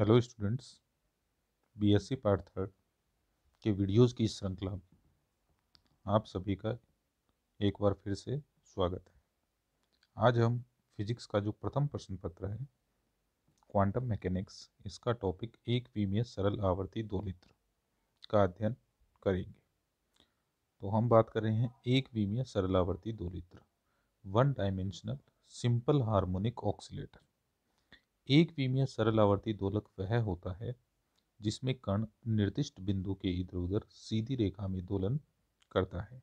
hello students BSc part third के videos की श्रृंखला में आप सभी का एक बार फिर से स्वागत है आज हम फिजिक्स का जो प्रथम प्रश्न पत्र है क्वांटम मैकेनिक्स इसका टॉपिक एक पी में सरल आवर्ती दोलित्र का अध्ययन करेंगे तो हम बात कर रहे हैं एक पी में सरल आवर्ती दोलित्र one dimensional simple harmonic oscillator एक विमीय सरल आवर्ती दोलक वह होता है जिसमें कण निर्दिष्ट बिंदु के इधर उधर सीधी रेखा में दोलन करता है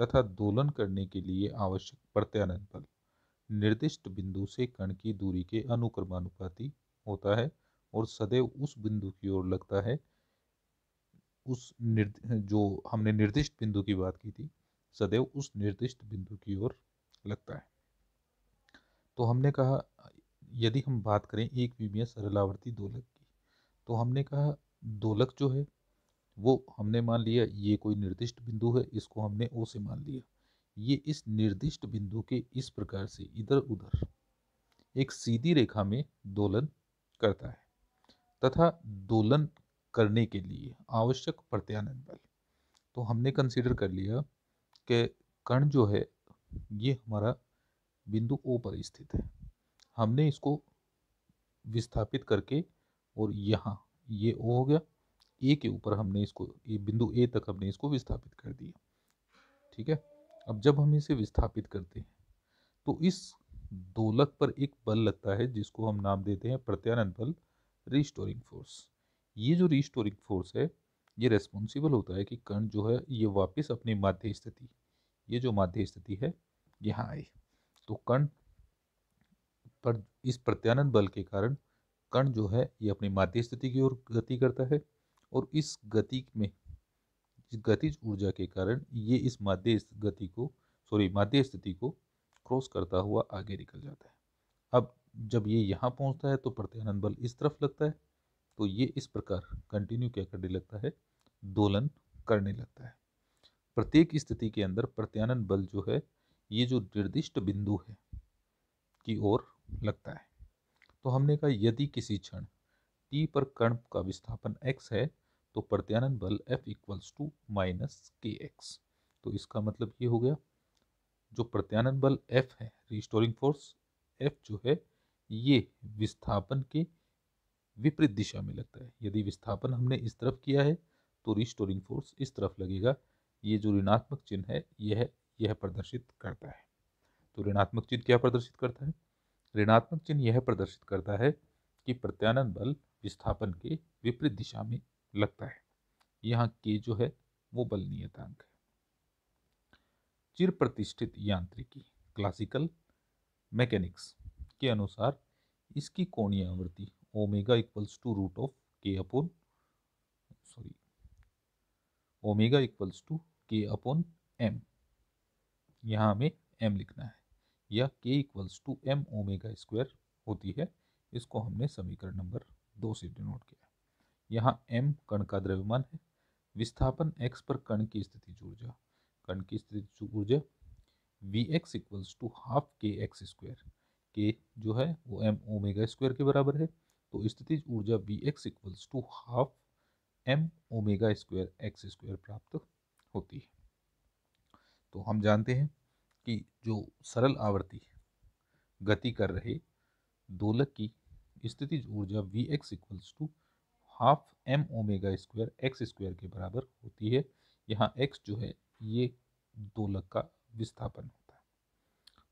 तथा दोलन करने के लिए आवश्यक प्रत्यानंद बल निर्दिष्ट बिंदु से कण की दूरी के अनुक्रमानुपाति होता है और सदैव उस बिंदु की ओर लगता है उस निर्द जो हमने निर्दिष्ट बिंदु की बात की थी सदैव उस निर्दिष्ट बिंदु की ओर लगता है तो हमने कहा यदि हम बात करें एक बीमिया सरलावर्ती दोलक की तो हमने कहा दोलक जो है वो हमने मान लिया ये कोई निर्दिष्ट बिंदु है इसको हमने ओ से मान लिया ये इस निर्दिष्ट बिंदु के इस प्रकार से इधर उधर एक सीधी रेखा में दोलन करता है तथा दोलन करने के लिए आवश्यक प्रत्यानंद बल तो हमने कंसिडर कर लिया कि कण जो है ये हमारा बिंदु ओ पर स्थित है हमने इसको विस्थापित करके और यहाँ ये ओ हो गया ए के ऊपर हमने इसको ये बिंदु ए तक हमने इसको विस्थापित कर दिया ठीक है अब जब हम इसे विस्थापित करते हैं तो इस दोलक पर एक बल लगता है जिसको हम नाम देते हैं प्रत्यानंद बल रिस्टोरिंग फोर्स ये जो रिस्टोरिंग फोर्स है ये रेस्पॉन्सिबल होता है कि कर्ण जो है ये वापस अपनी माध्य स्थिति ये जो माध्य स्थिति है यहाँ आए तो कर्ण पर इस प्रत्यानंद बल के कारण कण जो है ये अपनी माध्य स्थिति की ओर गति करता है और इस गति में गतिज ऊर्जा के कारण ये इस माध्य गति को सॉरी माध्य स्थिति को क्रॉस करता हुआ आगे निकल जाता है अब जब ये यहाँ पहुँचता है तो प्रत्यानंद बल इस तरफ लगता है तो ये इस प्रकार कंटिन्यू क्या करने लगता है दोलन करने लगता है प्रत्येक स्थिति के अंदर प्रत्यानंद बल जो है ये जो निर्दिष्ट बिंदु है की ओर लगता है तो हमने कहा यदि किसी क्षण टी पर कर्ण का विस्थापन एक्स है तो प्रत्यानन बल F equals to minus K x तो इसका मतलब ये हो गया जो प्रत्यानन बल एफ है रिस्टोरिंग फोर्स एफ जो है ये विस्थापन के विपरीत दिशा में लगता है यदि विस्थापन हमने इस तरफ किया है तो रिस्टोरिंग फोर्स इस तरफ लगेगा ये जो ऋणात्मक चिन्ह है यह यह प्रदर्शित करता है तो ऋणात्मक चिन्ह क्या प्रदर्शित करता है ऋणात्मक चिन्ह यह प्रदर्शित करता है कि प्रत्यानन बल विस्थापन के विपरीत दिशा में लगता है यहाँ के जो है वो बल नियतांक है चिर प्रतिष्ठित यांत्रिकी क्लासिकल मैकेनिक्स के अनुसार इसकी कोणीय आवृत्ति omega equals to root of K upon sorry omega equals to K upon M यहाँ हमें एम लिखना है या k equals to M omega square होती है इसको हमने समीकरण नंबर दो से डिनोट किया यहाँ m कण का द्रव्यमान है विस्थापन x पर कण की स्थिति ऊर्जा कण की स्थिति ऊर्जा V x equals to half K x square के जो है वो एम ओमेगा स्क्वायर के बराबर है तो स्थिति ऊर्जा V x equals to half M omega square x square प्राप्त होती है तो हम जानते हैं की जो सरल आवृत्ति गति कर रहे दोलक की स्थितिज ऊर्जा V x equals to half M omega square x square के बराबर होती है यहाँ एक्स जो है ये दोलक का विस्थापन होता है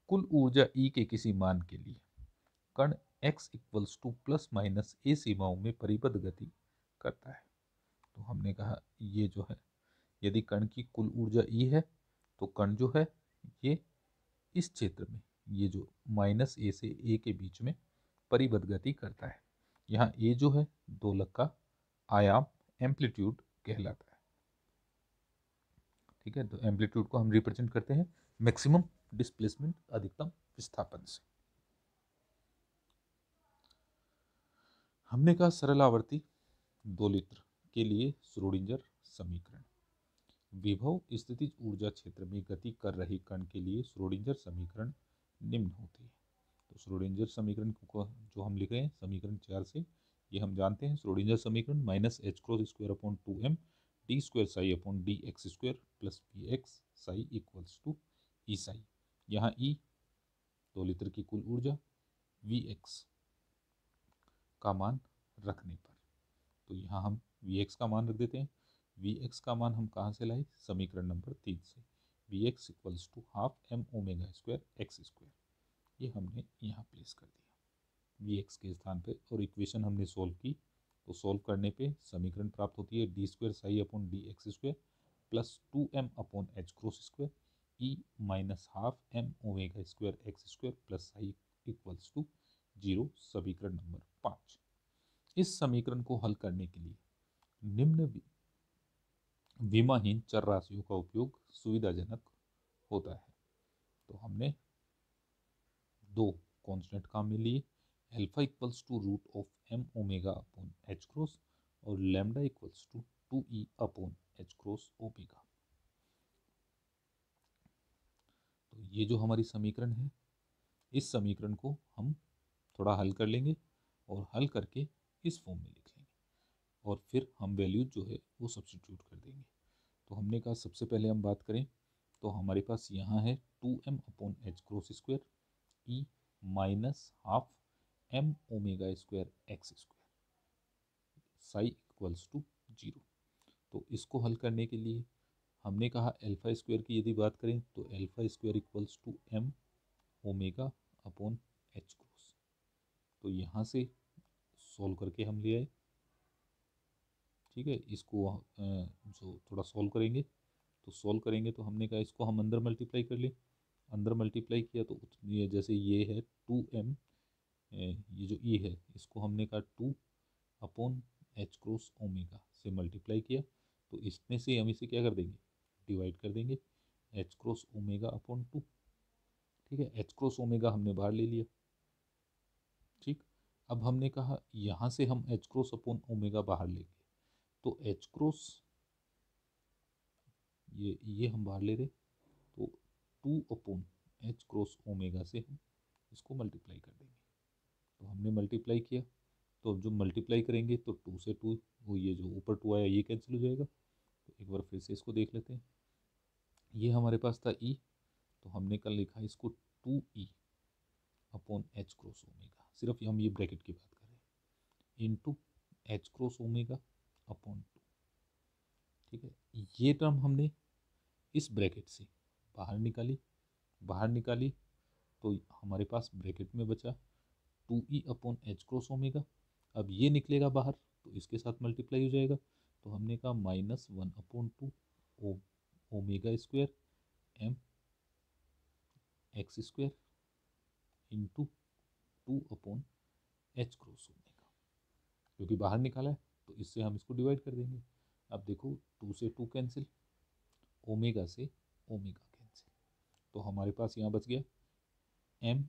कुल ऊर्जा ई e के किसी मान के लिए कण x equals to plus minus A सीमाओं में परिबद्ध गति करता है तो हमने कहा ये जो है यदि कण की कुल ऊर्जा ई e है तो कण जो है ये इस क्षेत्र में ये जो माइनस ए से ए के बीच में परिबद्ध गति करता है यहाँ ए जो है दोलक का आयाम एम्पलीट्यूड कहलाता है ठीक है तो एम्पलीट्यूड को हम रिप्रेजेंट करते हैं मैक्सिमम डिस्प्लेसमेंट अधिकतम विस्थापन से हमने कहा सरल आवर्ती दोलित्र के लिए सुरुडिंजर समीकरण विभव स्थिति ऊर्जा क्षेत्र में गति कर रहे कण के लिए श्रोडिंजर समीकरण निम्न होते हैं तो श्रोडिंजर समीकरण जो हम लिख रहे हैं समीकरण चार से ये हम जानते हैं श्रोडिंजर समीकरण minus H cross square upon two M D square psi upon D x square plus P x psi equals to E psi यहाँ ई e, दो लीटर की कुल ऊर्जा वी एक्स का मान रखने पर तो यहाँ हम वी एक्स का मान रख देते हैं वी एक्स का मान हम कहाँ से लाए समीकरण नंबर तीन से V x equals to half M omega square x square ये हमने यहाँ प्लेस कर दिया वी एक्स के स्थान पे और इक्वेशन हमने सोल्व की तो सोल्व करने पे समीकरण प्राप्त होती है D square psi upon D x square plus two M upon H cross square E minus half M omega square x square plus psi equals to zero समीकरण नंबर पाँच इस समीकरण को हल करने के लिए निम्न बीमाहीन चर राशियों का उपयोग सुविधाजनक होता है तो हमने दो कॉन्स्टेंट काम में लिए alpha equals to root of M omega upon H cross और lambda equals to two E upon H cross omega तो ये जो हमारी समीकरण है इस समीकरण को हम थोड़ा हल कर लेंगे और हल करके इस फॉर्म में लिख लेंगे और फिर हम वैल्यू जो है वो सब्सिट्यूट कर देंगे तो हमने कहा सबसे पहले हम बात करें तो हमारे पास यहाँ है two M upon H cross square E minus half M omega square x square psi equals to zero तो इसको हल करने के लिए हमने कहा अल्फ़ा स्क्वायर की यदि बात करें तो alpha square equals to M omega upon H cross तो यहाँ से सॉल्व करके हम ले आए ठीक है इसको जो थोड़ा सॉल्व करेंगे तो सॉल्व करेंगे तो हमने कहा इसको हम अंदर मल्टीप्लाई कर लें अंदर मल्टीप्लाई किया तो ये जैसे ये है टू एम ये जो ई e है इसको हमने कहा two upon H cross omega से मल्टीप्लाई किया तो इसमें से हम इसे क्या कर देंगे डिवाइड कर देंगे H cross omega upon two ठीक है एच क्रॉस ओमेगा हमने बाहर ले लिया ठीक अब हमने कहा यहाँ से हम एच क्रॉस अपॉन ओमेगा बाहर लेंगे तो एच क्रॉस ये ये हम बाहर ले रहे तो two upon H cross omega से हम इसको मल्टीप्लाई कर देंगे तो हमने मल्टीप्लाई किया तो अब जो मल्टीप्लाई करेंगे तो टू से टू वो ये जो ऊपर टू आया ये कैंसिल हो जाएगा तो एक बार फिर से इसको देख लेते हैं ये हमारे पास था ई e, तो हमने कल लिखा इसको टू ई अपॉन एच क्रॉस ओमेगा सिर्फ हम ये ब्रैकेट की बात कर रहे हैं into h cross omega upon two ठीक है ये टर्म हमने इस ब्रैकेट से बाहर निकाली बाहर निकाली तो हमारे पास ब्रैकेट में बचा टू ई अपॉन एच क्रॉस ओमेगा अब ये निकलेगा बाहर तो इसके साथ मल्टीप्लाई हो जाएगा तो हमने कहा minus one upon two omega square m x square into two upon H cross omega क्योंकि बाहर निकाला है तो इससे हम इसको डिवाइड कर देंगे अब देखो टू से टू कैंसिल ओमेगा से ओमेगा कैंसिल तो हमारे पास यहाँ बच गया m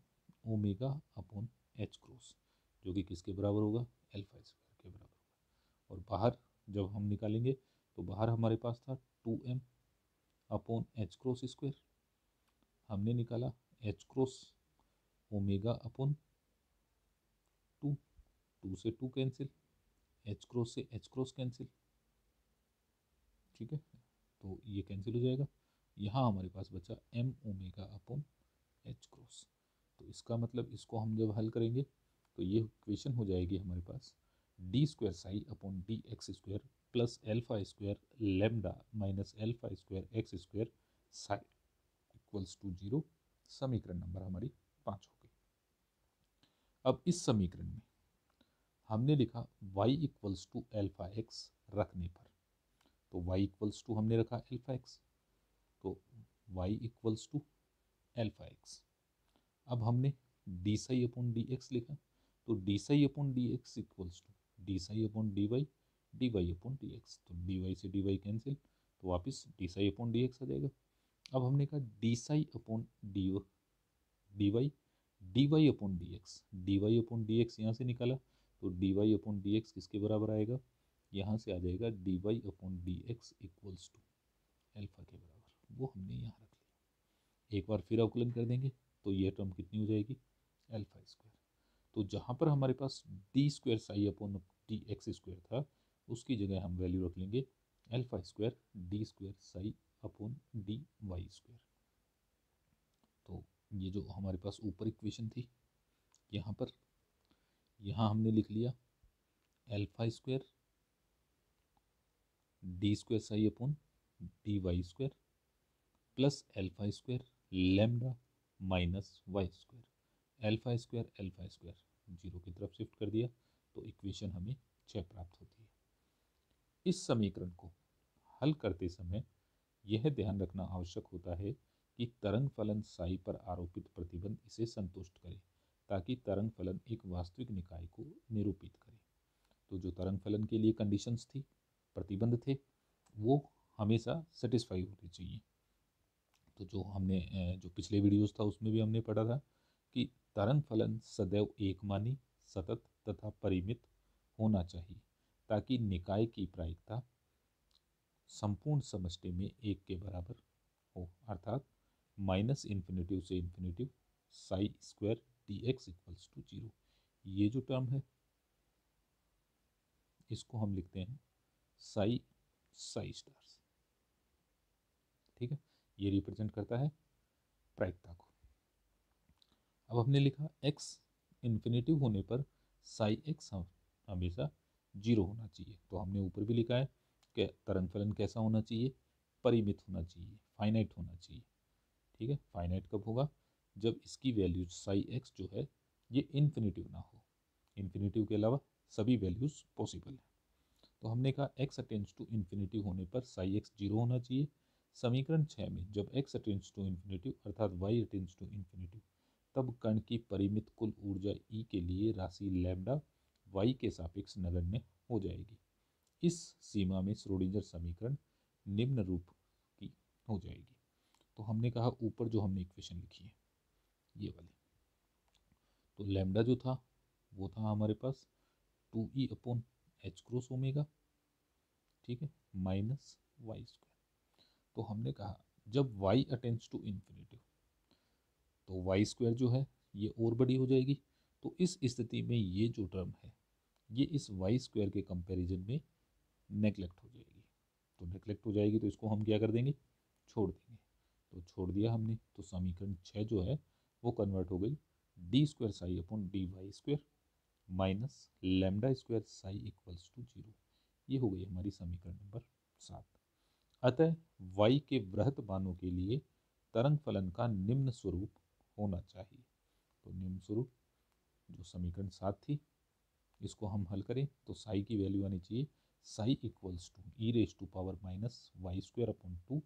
omega upon H cross जो कि किसके बराबर होगा एल्फा स्क्वायर के बराबर होगा और बाहर जब हम निकालेंगे तो बाहर हमारे पास था two M upon H cross square हमने निकाला h cross omega upon two two से टू कैंसिल एच क्रॉस से एच क्रॉस कैंसिल ठीक है तो ये कैंसिल हो जाएगा यहाँ हमारे पास बचा m omega upon H cross तो इसका मतलब इसको हम जब हल करेंगे तो ये इक्वेशन हो जाएगी हमारे पास d square psi upon D x square plus alpha square lambda minus alpha square x square psi equals to zero समीकरण नंबर हमारी पाँच हो गई अब इस समीकरण में हमने लिखा y equals to alpha x रखने पर तो y इक्वल्स टू हमने रखा एल्फा एक्स तो y equals to alpha x अब हमने d psi upon D x लिखा तो d psi upon D x equals to d psi upon d y d y upon D x तो d y से d y cancel तो वापस d psi upon D x आ जाएगा अब हमने कहा D psi upon d d y d y upon D x d y upon D x यहाँ से निकाला तो d y upon D x किसके बराबर आएगा यहाँ से आ जाएगा d y upon D x equals to alpha के बराबर वो हमने यहाँ रख लिया एक बार फिर अवकलन कर देंगे तो ये टर्म कितनी हो जाएगी एल्फ़ा स्क्वायर तो जहाँ पर हमारे पास d square psi upon D x square था उसकी जगह हम वैल्यू रख लेंगे alpha square d square psi upon d y square तो ये जो हमारे पास ऊपर इक्वेशन थी यहाँ पर यहाँ हमने लिख लिया alpha square d square psi upon d y square plus alpha square lambda minus y square alpha square alpha square zero की तरफ शिफ्ट कर दिया तो इक्वेशन हमें छः प्राप्त होती है इस समीकरण को हल करते समय यह ध्यान रखना आवश्यक होता है कि तरंग फलन साई पर आरोपित प्रतिबंध इसे संतुष्ट करे ताकि तरंग फलन एक वास्तविक निकाय को निरूपित करे तो जो तरंग फलन के लिए कंडीशंस थी प्रतिबंध थे वो हमेशा सेटिस्फाई होने चाहिए तो जो हमने जो पिछले वीडियोस था उसमें भी हमने पढ़ा था कि तरंग फलन सदैव एकमानी सतत तथा परिमित होना चाहिए ताकि निकाय की प्रायिकता संपूर्ण समष्टि में एक के बराबर हो अर्थात माइनस इन्फिनेटिव से infinitive psi square d x equals to zero ये जो टर्म है इसको हम लिखते हैं साई साई स्टार्स ठीक है ये रिप्रेजेंट करता है प्रायिकता को अब हमने लिखा एक्स इन्फिनेटिव होने पर साई एक्स हमेशा जीरो होना चाहिए तो हमने ऊपर भी लिखा है कि तरंग फलन कैसा होना चाहिए परिमित होना चाहिए फाइनाइट होना चाहिए ठीक है फाइनाइट कब होगा जब इसकी वैल्यू साई एक्स जो है ये इन्फिनेटिव ना हो इन्फिनेटिव के अलावा सभी वैल्यूज़ पॉसिबल हैं तो हमने कहा एक्स अटेंड्स टू इन्फिनेटिव होने पर साई एक्स जीरो होना चाहिए समीकरण छः में जब एक्स अटेंड्स टू इन्फिनेटिव अर्थात वाई अटेंड्स टू इन्फिनेटिव तब कण की परिमित कुल ऊर्जा ई e के लिए राशि लैम्डा वाई के सापेक्ष नगण्य हो जाएगी इस सीमा में श्रोडिंजर समीकरण निम्न रूप की हो जाएगी तो हमने कहा ऊपर जो हमने इक्वेशन लिखी है ये वाली तो लेमडा जो था वो था हमारे पास टू ई अपॉन एच क्रॉस ओमेगा ठीक है माइनस वाई स्क्वायर तो हमने कहा जब वाई अटेंड्स टू इन्फिनेटिव तो वाई स्क्वायर जो है ये और बड़ी हो जाएगी तो इस स्थिति में ये जो टर्म है ये इस वाई स्क्वायर के कंपैरिजन में नेगलेक्ट हो जाएगी तो नेगलेक्ट हो जाएगी तो इसको हम क्या कर देंगे छोड़ देंगे तो छोड़ दिया हमने तो समीकरण छः जो है वो कन्वर्ट हो गई d square psi upon d y square minus lambda square psi equals to zero ये हो गई हमारी समीकरण नंबर सात अतः वाई के वृहत मानों के लिए तरंग फलन का निम्न स्वरूप होना चाहिए तो निम्न स्वरूप जो समीकरण सात थी इसको हम हल करें तो साई की वैल्यू आनी चाहिए psi equals to e raise to power minus y square upon two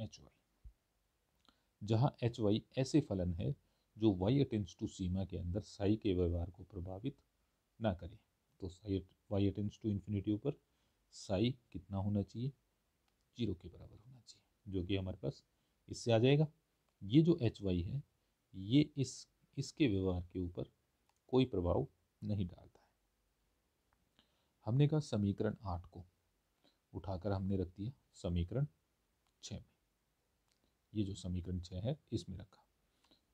h y जहाँ एच वाई ऐसे फलन है जो वाई अटेंस टू सीमा के अंदर साई के व्यवहार को प्रभावित ना करें तो psi y attends to infinity ऊपर साई कितना होना चाहिए जीरो के बराबर होना चाहिए जो कि हमारे पास इससे आ जाएगा ये जो एच वाई है ये इस इसके व्यवहार के ऊपर कोई प्रभाव नहीं डालता है हमने कहा समीकरण आठ को उठाकर हमने रख दिया समीकरण छ में ये जो समीकरण छ है इसमें रखा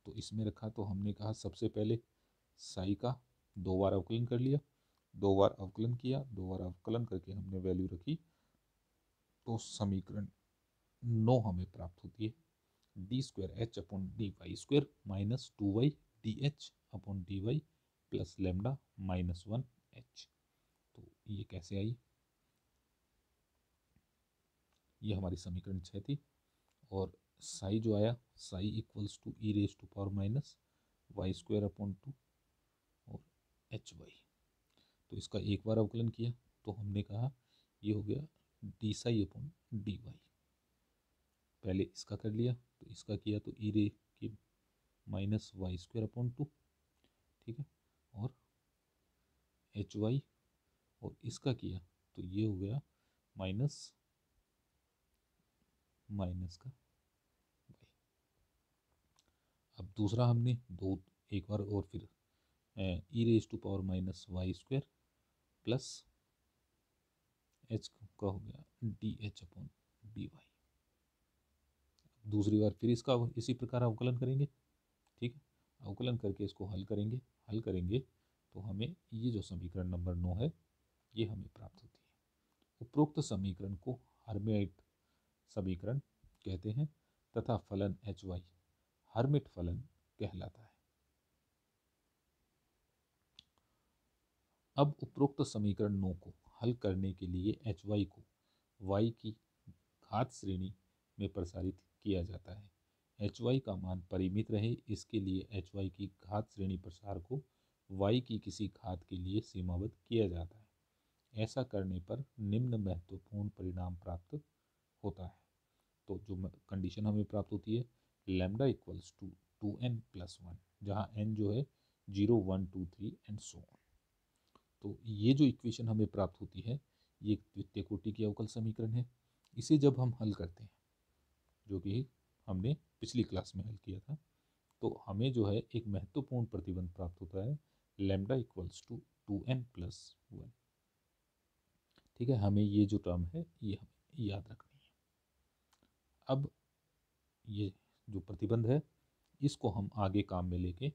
तो इसमें रखा तो हमने कहा सबसे पहले साई का दो बार अवकलन कर लिया दो बार अवकलन किया दो बार अवकलन करके हमने वैल्यू रखी तो समीकरण नौ हमें प्राप्त होती है D square h upon d y square minus two y d h upon d y plus lambda minus one h तो ये कैसे आई ये हमारी समीकरण छः थी और साई जो आया psi equals to e raise to power minus y square upon two और एच वाई तो इसका एक बार अवकलन किया तो हमने कहा ये हो गया d psi upon d y पहले इसका कर लिया तो इसका किया तो ई e रे के minus y square upon two ठीक है और एच वाई और इसका किया तो ये हो गया माइनस माइनस का दूसरा हमने दो एक बार और फिर e raise to power minus y square plus h का हो गया d h upon d y दूसरी बार फिर इसका इसी प्रकार अवकलन करेंगे ठीक है अवकलन करके इसको हल करेंगे हल करेंगे तो हमें ये जो समीकरण नंबर नौ है ये हमें प्राप्त होती है उपरोक्त समीकरण को हर्मेट समीकरण कहते हैं तथा फलन एच वाई हर्मिट फलन कहलाता है अब उपरोक्त समीकरण नौ को हल करने के लिए एच वाई को वाई की घात श्रेणी में प्रसारित किया जाता है एच वाई का मान परिमित रहे इसके लिए एच वाई की घात श्रेणी प्रसार को वाई की किसी घात के लिए सीमाबद्ध किया जाता है ऐसा करने पर निम्न महत्वपूर्ण परिणाम प्राप्त होता है तो जो कंडीशन हमें प्राप्त होती है lambda equals to two n plus one जहाँ एन जो है zero one two three and so on तो ये जो इक्वेशन हमें प्राप्त होती है ये द्वितीय कोटि की अवकल समीकरण है इसे जब हम हल करते हैं जो कि हमने पिछली क्लास में हल किया था तो हमें जो है एक महत्वपूर्ण प्रतिबंध प्राप्त होता है lambda equals to two n plus one ठीक है हमें ये जो टर्म है ये हमें याद रखनी है अब ये जो प्रतिबंध है इसको हम आगे काम में लेके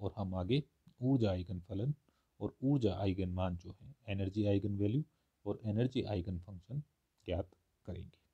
और हम आगे ऊर्जा आइगन फलन और ऊर्जा आइगन मान जो है एनर्जी आइगन वैल्यू और एनर्जी आइगन फंक्शन ज्ञात करेंगे